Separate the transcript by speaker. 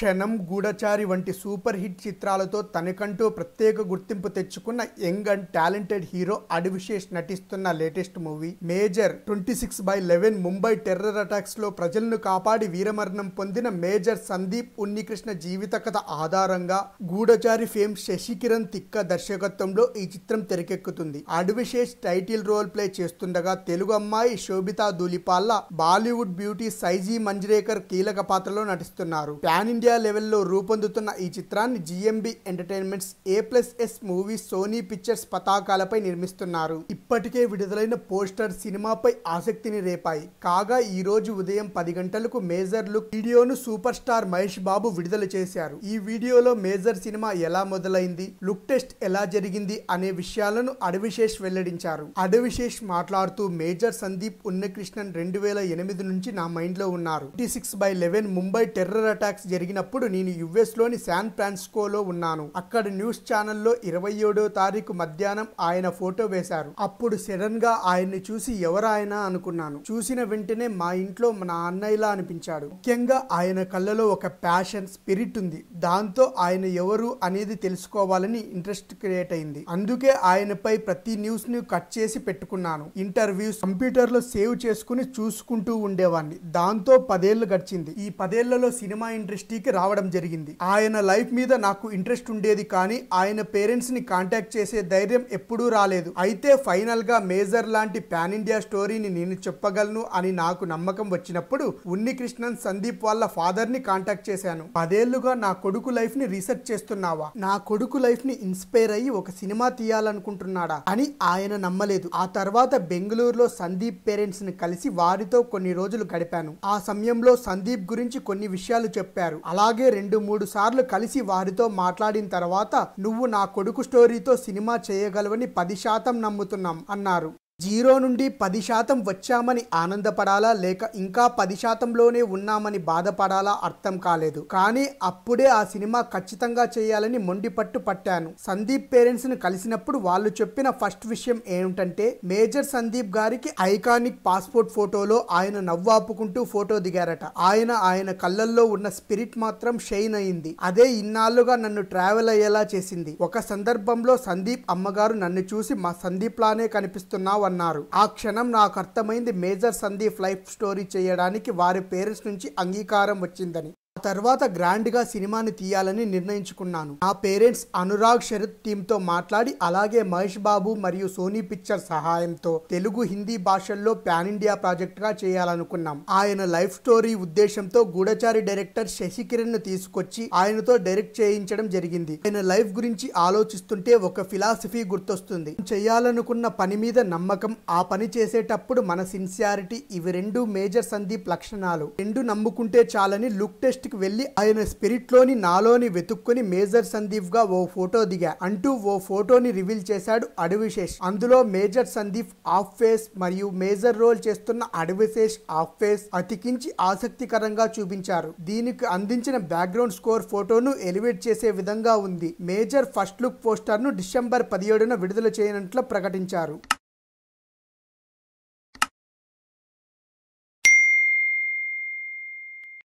Speaker 1: క్షణం గూఢచారి వంటి సూపర్ హిట్ చిత్రాలతో తనకంటూ ప్రత్యేక గుర్తింపు తెచ్చుకున్న young and talented hero Adivi Sesh నటిస్తున్న latest movie major twenty six by eleven Mumbai terror attacks లో ప్రజలను కాపాడి వీరమరణం పొందిన మేజర్ సందీప్ ఉన్నికృష్ణ జీవిత కథ ఆధారంగా గూఢచారి ఫేమ్ శశికిరణ్ తిక్క దర్శకత్వంలో ఈ చిత్రం తెరకెక్కుతుంది అడివిశేష్ టైటిల్ రోల్ ప్లే చేస్తుండగా తెలుగు అమ్మాయి శోభితా దూలిపాల్ల బాలీవుడ్ బ్యూటీ సైజీ మంజ్రేకర్ కీలక పాత్రలో నటిస్తున్నారు ప్యాన్ ఇండియా ఇండియా లెవెల్లో రూపొందుతున్న ఈ చిత్రాన్ని GMB entertainments A plus S movie Sony Pictures పతాకాలపై నిర్మిస్తున్నారు ఇప్పటికే విడుదలైన పోస్టర్ సినిమాపై ఆసక్తిని రేపాయి కాగా ఈ రోజు ఉదయం పది గంటలకు మేజర్ లుక్ వీడియోను సూపర్ స్టార్ మహేష్ బాబు విడుదల చేశారు ఈ వీడియోలో మేజర్ సినిమా ఎలా మొదలైంది లుక్ టెస్ట్ ఎలా జరిగింది అనే విషయాలను అడవిశేష్ వెల్లడించారు అడవిశేష్ మాట్లాడుతూ మేజర్ సందీప్ ఉన్నకృష్ణన్ రెండు వేల ఎనిమిది నుంచి నా మైండ్లో ఉన్నారు six by eleven Mumbai terror attacks జరిగిన అయినప్పుడు నేను యుఎస్లోని శాన్ ఫ్రాన్సిస్కోలో ఉన్నాను అక్కడ న్యూస్ ఛానల్లో ఇరవై ఏడో తారీఖు మధ్యాహ్నం ఆయన ఫోటో వేశారు అప్పుడు సడన్ గా ఆయన్ని చూసి ఎవరాయన అనుకున్నాను చూసిన వెంటనే మా ఇంట్లో మా అన్నయ్యలా అనిపించాడు ముఖ్యంగా ఆయన కళ్ళలో ఒక ప్యాషన్ స్పిరిట్ ఉంది దాంతో ఆయన ఎవరు అనేది తెలుసుకోవాలని ఇంట్రెస్ట్ క్రియేట్ అయింది అందుకే ఆయనపై ప్రతి న్యూస్ ని కట్ చేసి పెట్టుకున్నాను ఇంటర్వ్యూస్ కంప్యూటర్ లో సేవ్ చేసుకుని చూసుకుంటూ ఉండేవాడిని దాంతో పదేళ్లు గడిచింది ఈ పదేళ్లలో సినిమా ఇండస్ట్రీకి బయటికి రావడం జరిగింది ఆయన లైఫ్ మీద నాకు ఇంట్రెస్ట్ ఉండేది కానీ ఆయన పేరెంట్స్ని కాంటాక్ట్ చేసే ధైర్యం ఎప్పుడూ రాలేదు అయితే ఫైనల్గా మేజర్ లాంటి పాన్ ఇండియా స్టోరీని నేను చెప్పగలను అని నాకు నమ్మకం వచ్చినప్పుడు ఉన్నికృష్ణన్ సందీప్ వాళ్ళ ఫాదర్ ని కాంటాక్ట్ చేశాను పదేళ్లుగా నా కొడుకు లైఫ్ని రీసెర్చ్ చేస్తున్నావా నా కొడుకు లైఫ్ని ఇన్స్పైర్ అయ్యి ఒక సినిమా తీయాలనుకుంటున్నాడా అని ఆయన నమ్మలేదు ఆ తర్వాత బెంగళూరులో సందీప్ పేరెంట్స్ ని కలిసి వారితో కొన్ని రోజులు గడిపాను ఆ సమయంలో సందీప్ గురించి కొన్ని విషయాలు చెప్పారు అలా అలాగే రెండు మూడు సార్లు కలిసి వారితో మాట్లాడిన తర్వాత నువ్వు నా కొడుకు స్టోరీతో సినిమా చేయగలవని పది శాతం నమ్ముతున్నాం అన్నారు జీరో నుండి పది శాతం వచ్చామని ఆనందపడాలా లేక ఇంకా పది శాతంలోనే ఉన్నామని బాధపడాలా అర్థం కాలేదు కానీ అప్పుడే ఆ సినిమా ఖచ్చితంగా చేయాలని మొండి పట్టు పట్టాను సందీప్ పేరెంట్స్ ను కలిసినప్పుడు వాళ్ళు చెప్పిన ఫస్ట్ విషయం ఏమిటంటే మేజర్ సందీప్ గారికి ఐకానిక్ పాస్పోర్ట్ ఫోటోలో ఆయన నవ్వాపుకుంటూ ఫోటో దిగారట ఆయన ఆయన కళ్ళల్లో ఉన్న స్పిరిట్ మాత్రం షైన్ అయింది అదే ఇన్నాళ్ళుగా నన్ను ట్రావెల్ అయ్యేలా చేసింది ఒక సందర్భంలో సందీప్ అమ్మగారు నన్ను చూసి మా సందీప్ లానే కనిపిస్తున్నావు అన్నారు ఆ క్షణం నాకు అర్థమైంది మేజర్ సందీప్ లైఫ్ స్టోరీ చేయడానికి వారి పేరెంట్స్ నుంచి అంగీకారం వచ్చిందని తర్వాత గ్రాండ్గా సినిమాని తీయాలని నిర్ణయించుకున్నాను నా పేరెంట్స్ అనురాగ్ శరత్ టీంతో మాట్లాడి అలాగే మహేష్ బాబు మరియు సోనీ పిక్చర్ సహాయంతో తెలుగు హిందీ భాషల్లో పాన్ ఇండియా ప్రాజెక్ట్గా చేయాలనుకున్నాం ఆయన లైఫ్ స్టోరీ ఉద్దేశంతో గూఢచారి డైరెక్టర్ శశికిరణ్ ను తీసుకొచ్చి ఆయనతో డైరెక్ట్ చేయించడం జరిగింది ఆయన లైఫ్ గురించి ఆలోచిస్తుంటే ఒక ఫిలాసఫీ గుర్తొస్తుంది చేయాలనుకున్న పని మీద నమ్మకం ఆ పని చేసేటప్పుడు మన సిన్సియారిటీ ఇవి రెండు మేజర్ సందీప్ లక్షణాలు రెండు నమ్ముకుంటే చాలని లుక్ టెస్ట్ ఆఫీస్కి వెళ్ళి ఆయన స్పిరిట్లోని నాలోని వెతుక్కుని మేజర్ సందీప్గా ఓ ఫోటో దిగా అంటూ ఓ ఫోటోని రివీల్ చేశాడు అడవిశేష్ అందులో మేజర్ సందీప్ ఆఫ్ ఫేస్ మరియు మేజర్ రోల్ చేస్తున్న అడవిశేష్ ఆఫ్ ఫేస్ అతికించి ఆసక్తికరంగా చూపించారు దీనికి అందించిన బ్యాక్గ్రౌండ్ స్కోర్ ఫోటోను ఎలివేట్ చేసే విధంగా ఉంది మేజర్ ఫస్ట్ లుక్ పోస్టర్ను డిసెంబర్ పదిహేడున విడుదల చేయనట్లు ప్రకటించారు